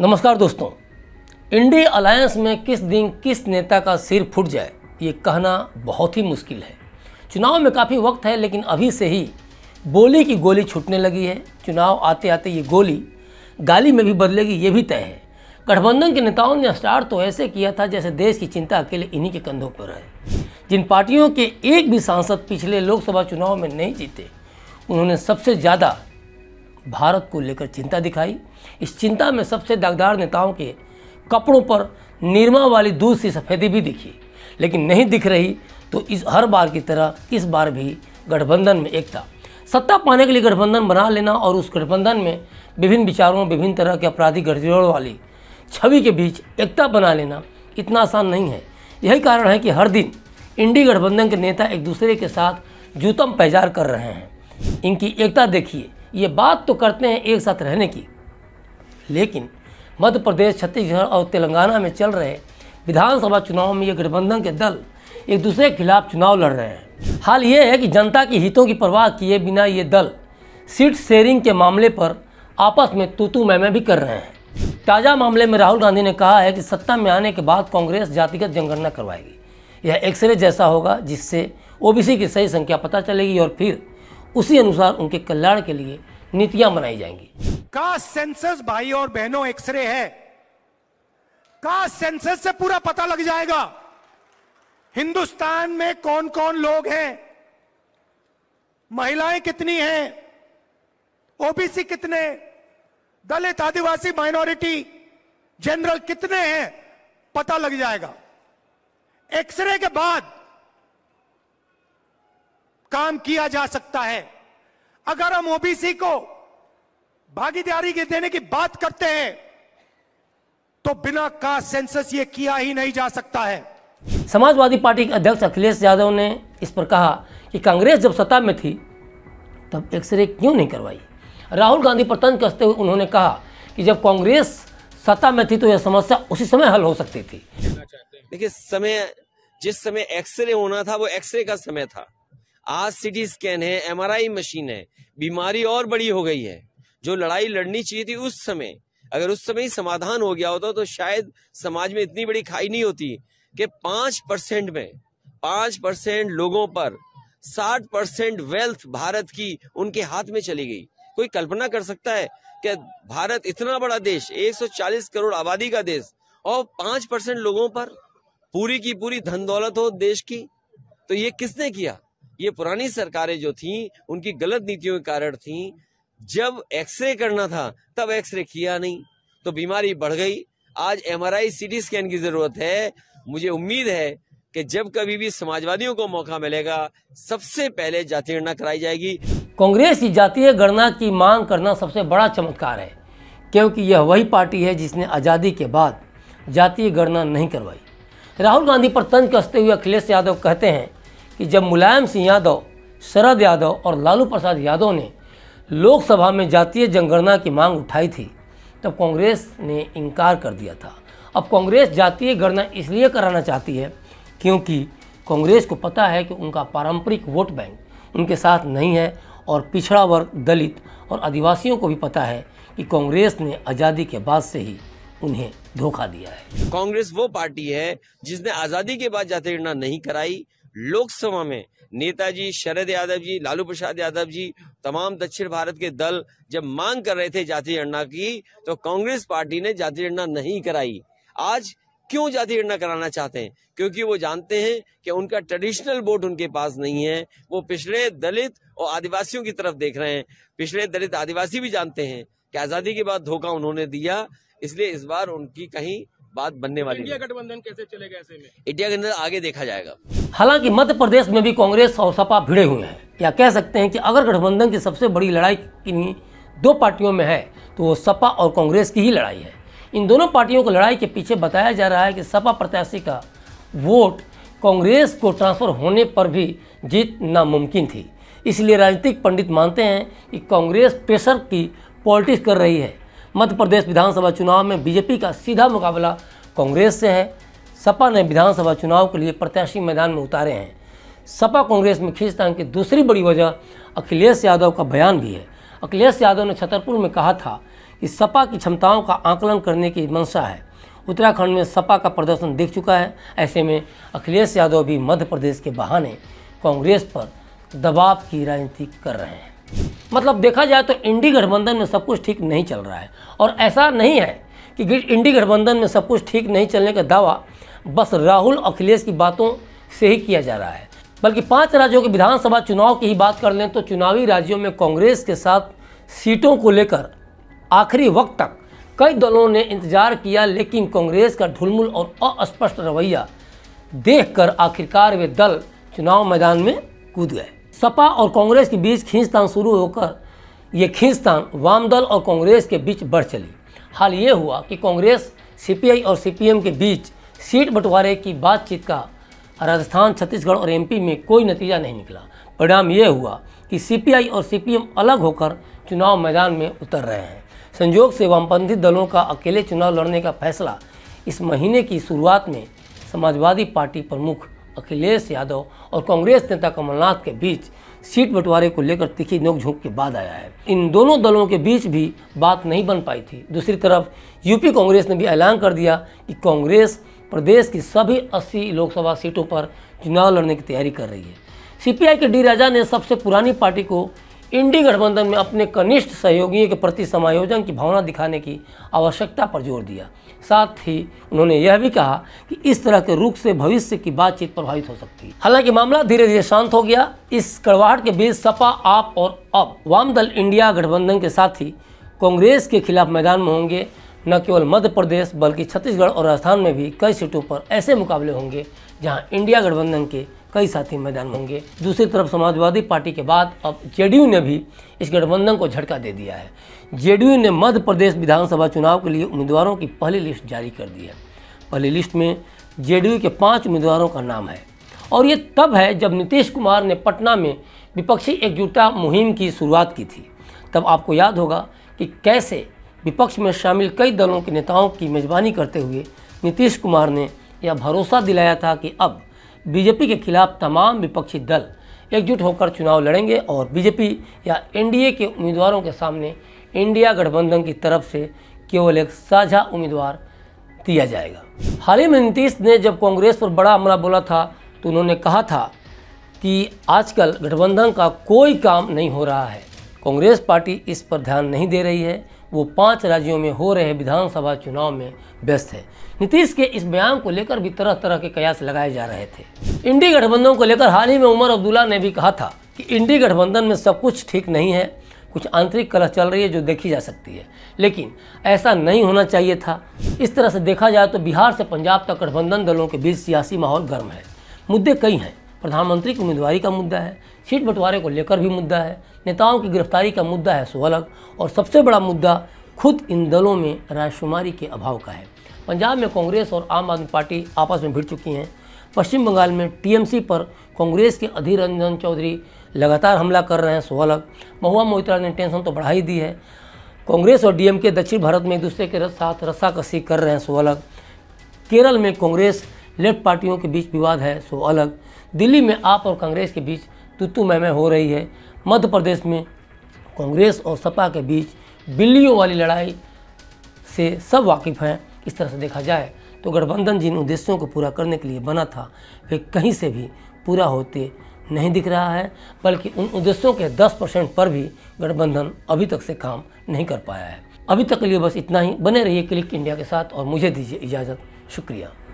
नमस्कार दोस्तों INDI alliance में किस दिन किस नेता का सिर फूट जाए ये कहना बहुत ही मुश्किल है चुनाव में काफ़ी वक्त है लेकिन अभी से ही बोली की गोली छूटने लगी है चुनाव आते आते ये गोली गाली में भी बदलेगी ये भी तय है गठबंधन के नेताओं ने स्टार तो ऐसे किया था जैसे देश की चिंता अकेले इन्हीं के कंधों पर है जिन पार्टियों के एक भी सांसद पिछले लोकसभा चुनाव में नहीं जीते उन्होंने सबसे ज़्यादा भारत को लेकर चिंता दिखाई इस चिंता में सबसे दागदार नेताओं के कपड़ों पर निरमा वाली दूध सी सफ़ेदी भी दिखी लेकिन नहीं दिख रही तो इस हर बार की तरह इस बार भी गठबंधन में एकता सत्ता पाने के लिए गठबंधन बना लेना और उस गठबंधन में विभिन्न विचारों विभिन्न तरह के अपराधी गठजोड़ वाली छवि के बीच एकता बना लेना इतना आसान नहीं है यही कारण है कि हर दिन इंडी गठबंधन के नेता एक दूसरे के साथ जूतम पैजार कर रहे हैं इनकी एकता देखिए ये बात तो करते हैं एक साथ रहने की लेकिन मध्य प्रदेश छत्तीसगढ़ और तेलंगाना में चल रहे विधानसभा चुनाव में ये गठबंधन के दल एक दूसरे के खिलाफ चुनाव लड़ रहे हैं हाल ये है कि जनता के हितों की परवाह किए बिना ये दल सीट शेयरिंग के मामले पर आपस में तूतू मैमे भी कर रहे हैं ताज़ा मामले में राहुल गांधी ने कहा है कि सत्ता में आने के बाद कांग्रेस जातिगत जनगणना करवाएगी यह एक्सरे जैसा होगा जिससे ओबीसी की सही संख्या पता चलेगी और फिर उसी अनुसार उनके कल्याण के लिए नीतियां बनाई जाएंगी का सेंसस भाई और बहनों एक्सरे है का सेंसस से पूरा पता लग जाएगा हिंदुस्तान में कौन कौन लोग हैं महिलाएं कितनी हैं ओबीसी कितने दलित आदिवासी माइनॉरिटी जनरल कितने हैं पता लग जाएगा एक्सरे के बाद काम किया जा सकता है अगर हम ओबीसी को भागीदारी के देने की बात करते हैं तो बिना कास्ट सेंसस ये किया ही नहीं जा सकता है समाजवादी पार्टी के अध्यक्ष अखिलेश यादव ने इस पर कहा कि कांग्रेस जब सत्ता में थी तब एक्सरे क्यों नहीं करवाई राहुल गांधी पर तंज कसते हुए उन्होंने कहा कि जब कांग्रेस सत्ता में थी तो यह समस्या उसी समय हल हो सकती थी देखिए समय जिस समय एक्सरे होना था वो एक्सरे का समय था आज सिटी स्कैन है एमआरआई मशीन है बीमारी और बड़ी हो गई है जो लड़ाई लड़नी चाहिए थी उस समय अगर उस समय समाधान हो गया होता तो शायद समाज में इतनी बड़ी खाई नहीं होती कि पांच परसेंट में पांच परसेंट लोगों पर साठ परसेंट वेल्थ भारत की उनके हाथ में चली गई कोई कल्पना कर सकता है कि भारत इतना बड़ा देश 140 करोड़ आबादी का देश और पांच परसेंट लोगों पर पूरी की पूरी धन दौलत हो देश की तो ये किसने किया ये पुरानी सरकारें जो थी उनकी गलत नीतियों के कारण थी जब एक्सरे करना था तब एक्सरे किया नहीं तो बीमारी बढ़ गई आज M R I C T scan की जरूरत है मुझे उम्मीद है कि जब कभी भी समाजवादियों को मौका मिलेगा सबसे पहले जातीय गणना कराई जाएगी कांग्रेस की जातीय गणना की मांग करना सबसे बड़ा चमत्कार है क्योंकि यह वही पार्टी है जिसने आज़ादी के बाद जातीय गणना नहीं करवाई राहुल गांधी पर तंज कसते हुए अखिलेश यादव कहते हैं कि जब मुलायम सिंह यादव शरद यादव और लालू प्रसाद यादव ने लोकसभा में जातीय जनगणना की मांग उठाई थी तब कांग्रेस ने इनकार कर दिया था अब कांग्रेस जातीय गणना इसलिए कराना चाहती है क्योंकि कांग्रेस को पता है कि उनका पारंपरिक वोट बैंक उनके साथ नहीं है और पिछड़ा वर्ग दलित और आदिवासियों को भी पता है कि कांग्रेस ने आज़ादी के बाद से ही उन्हें धोखा दिया है कांग्रेस वो पार्टी है जिसने आज़ादी के बाद जातीय गणना नहीं कराई लोकसभा में नेताजी शरद यादव जी लालू प्रसाद यादव जी तमाम दक्षिण भारत के दल जब मांग कर रहे थे जाति गणना की तो कांग्रेस पार्टी ने जाति गणना नहीं कराई आज क्यों जाति गणना कराना चाहते हैं क्योंकि वो जानते हैं कि उनका ट्रेडिशनल वोट उनके पास नहीं है वो पिछड़े दलित और आदिवासियों की तरफ देख रहे हैं पिछड़े दलित आदिवासी भी जानते हैं कि आज़ादी के बाद धोखा उन्होंने दिया इसलिए इस बार उनकी कहीं बात बनने वाली इंडिया गठबंधन कैसे चलेगा ऐसे में इंडिया के अंदर आगे देखा जाएगा हालांकि मध्य प्रदेश में भी कांग्रेस और सपा भिड़े हुए हैं या कह सकते हैं कि अगर गठबंधन की सबसे बड़ी लड़ाई किन्हीं दो पार्टियों में है तो वो सपा और कांग्रेस की ही लड़ाई है इन दोनों पार्टियों की लड़ाई के पीछे बताया जा रहा है कि सपा प्रत्याशी का वोट कांग्रेस को ट्रांसफ़र होने पर भी जीत नामुमकिन थी इसलिए राजनीतिक पंडित मानते हैं कि कांग्रेस प्रेशर की पॉलिटिक्स कर रही है मध्य प्रदेश विधानसभा चुनाव में बीजेपी का सीधा मुकाबला कांग्रेस से है सपा ने विधानसभा चुनाव के लिए प्रत्याशी मैदान में उतारे हैं सपा कांग्रेस में खींचतान की दूसरी बड़ी वजह अखिलेश यादव का बयान भी है अखिलेश यादव ने छतरपुर में कहा था कि सपा की क्षमताओं का आकलन करने की मंशा है उत्तराखंड में सपा का प्रदर्शन दिख चुका है ऐसे में अखिलेश यादव भी मध्य प्रदेश के बहाने कांग्रेस पर दबाव की राजनीति कर रहे हैं मतलब देखा जाए तो इंडी गठबंधन में सब कुछ ठीक नहीं चल रहा है और ऐसा नहीं है कि इंडी गठबंधन में सब कुछ ठीक नहीं चलने का दावा बस राहुल अखिलेश की बातों से ही किया जा रहा है बल्कि पांच राज्यों के विधानसभा चुनाव की ही बात कर लें तो चुनावी राज्यों में कांग्रेस के साथ सीटों को लेकर आखिरी वक्त तक कई दलों ने इंतजार किया लेकिन कांग्रेस का ढुलमुल और अस्पष्ट रवैया देखकर आखिरकार वे दल चुनाव मैदान में कूद गए सपा और कांग्रेस के बीच खींचतान शुरू होकर ये खींचतान वामदल और कांग्रेस के बीच बढ़ चली हाल ये हुआ कि कांग्रेस सीपीआई और सीपीएम के बीच सीट बंटवारे की बातचीत का राजस्थान छत्तीसगढ़ और एमपी में कोई नतीजा नहीं निकला परिणाम ये हुआ कि सीपीआई और सीपीएम अलग होकर चुनाव मैदान में उतर रहे हैं संयोग से वामपंथी दलों का अकेले चुनाव लड़ने का फैसला इस महीने की शुरुआत में समाजवादी पार्टी प्रमुख अखिलेश यादव और कांग्रेस नेता कमलनाथ के बीच सीट बंटवारे को लेकर तीखी नोकझोंक के बाद आया है इन दोनों दलों के बीच भी बात नहीं बन पाई थी दूसरी तरफ यूपी कांग्रेस ने भी ऐलान कर दिया कि कांग्रेस प्रदेश की सभी अस्सी लोकसभा सीटों पर चुनाव लड़ने की तैयारी कर रही है सीपीआई के डी राजा ने सबसे पुरानी पार्टी को इंडी गठबंधन में अपने कनिष्ठ सहयोगियों के प्रति समायोजन की भावना दिखाने की आवश्यकता पर जोर दिया साथ ही उन्होंने यह भी कहा कि इस तरह के रुख से भविष्य की बातचीत प्रभावित हो सकती है हालांकि मामला धीरे धीरे शांत हो गया इस कड़वाहट के बीच सपा आप और अब वामदल इंडिया गठबंधन के साथ ही कांग्रेस के खिलाफ मैदान में होंगे न केवल मध्य प्रदेश बल्कि छत्तीसगढ़ और राजस्थान में भी कई सीटों पर ऐसे मुकाबले होंगे जहाँ इंडिया गठबंधन के कई साथी मैदान होंगे दूसरी तरफ समाजवादी पार्टी के बाद अब जेडीयू ने भी इस गठबंधन को झटका दे दिया है जेडीयू ने मध्य प्रदेश विधानसभा चुनाव के लिए उम्मीदवारों की पहली लिस्ट जारी कर दी है पहली लिस्ट में जेडीयू के पाँच उम्मीदवारों का नाम है और ये तब है जब नीतीश कुमार ने पटना में विपक्षी एकजुटता मुहिम की शुरुआत की थी तब आपको याद होगा कि कैसे विपक्ष में शामिल कई दलों के नेताओं की मेजबानी करते हुए नीतीश कुमार ने यह भरोसा दिलाया था कि अब बीजेपी के खिलाफ तमाम विपक्षी दल एकजुट होकर चुनाव लड़ेंगे और बीजेपी या एनडीए के उम्मीदवारों के सामने इंडिया गठबंधन की तरफ से केवल एक साझा उम्मीदवार दिया जाएगा हाल ही में नीतीश ने जब कांग्रेस पर बड़ा हमला बोला था तो उन्होंने कहा था कि आजकल गठबंधन का कोई काम नहीं हो रहा है कांग्रेस पार्टी इस पर ध्यान नहीं दे रही है वो पांच राज्यों में हो रहे विधानसभा चुनाव में व्यस्त है नीतीश के इस बयान को लेकर भी तरह तरह के कयास लगाए जा रहे थे इंडी गठबंधन को लेकर हाल ही में उमर अब्दुल्ला ने भी कहा था कि इंडी गठबंधन में सब कुछ ठीक नहीं है कुछ आंतरिक कलह चल रही है जो देखी जा सकती है लेकिन ऐसा नहीं होना चाहिए था इस तरह से देखा जाए तो बिहार से पंजाब तक गठबंधन दलों के बीच सियासी माहौल गर्म है मुद्दे कई हैं प्रधानमंत्री की उम्मीदवारी का मुद्दा है सीट बंटवारे को लेकर भी मुद्दा है नेताओं की गिरफ्तारी का मुद्दा है सो अलग और सबसे बड़ा मुद्दा खुद इन दलों में रायशुमारी के अभाव का है पंजाब में कांग्रेस और आम आदमी पार्टी आपस में भिड़ चुकी हैं पश्चिम बंगाल में टीएमसी पर कांग्रेस के अधीर रंजन चौधरी लगातार हमला कर रहे हैं सो अलग महुआ मोहित्रा ने टेंशन तो बढ़ा ही दी है कांग्रेस और डीएमके दक्षिण भारत में एक दूसरे के साथ रस्साकसी कर रहे हैं सो अलग केरल में कांग्रेस लेफ्ट पार्टियों के बीच विवाद है सो अलग दिल्ली में आप और कांग्रेस के बीच तुतु मैमय हो रही है मध्य प्रदेश में कांग्रेस और सपा के बीच बिल्लियों वाली लड़ाई से सब वाकिफ़ हैं इस तरह से देखा जाए तो गठबंधन जिन उद्देश्यों को पूरा करने के लिए बना था वे कहीं से भी पूरा होते नहीं दिख रहा है बल्कि उन उद्देश्यों के 10 परसेंट पर भी गठबंधन अभी तक से काम नहीं कर पाया है अभी तक के लिए बस इतना ही बने रहिए क्लिक इंडिया के साथ और मुझे दीजिए इजाज़त शुक्रिया